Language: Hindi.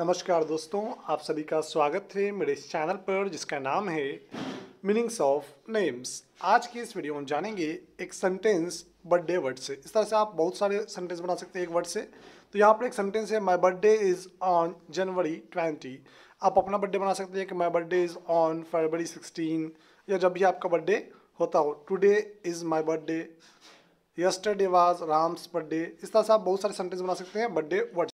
नमस्कार दोस्तों आप सभी का स्वागत है मेरे इस चैनल पर जिसका नाम है मीनिंग्स ऑफ नेम्स आज की इस वीडियो में जानेंगे एक सेंटेंस बर्थडे वर्ड से इस तरह से आप बहुत सारे सेंटेंस बना सकते हैं एक वर्ड से तो यहाँ पर एक सेंटेंस है my birthday is on January twenty आप अपना बर्थडे बना सकते हैं कि my birthday is on February sixteen या जब भी आपका बर्थडे होता हो today is my birthday yesterday was Ram's birthday इस तरह से आप बहुत सारे सेंटेंस बना सकते हैं बर्थडे वर्ड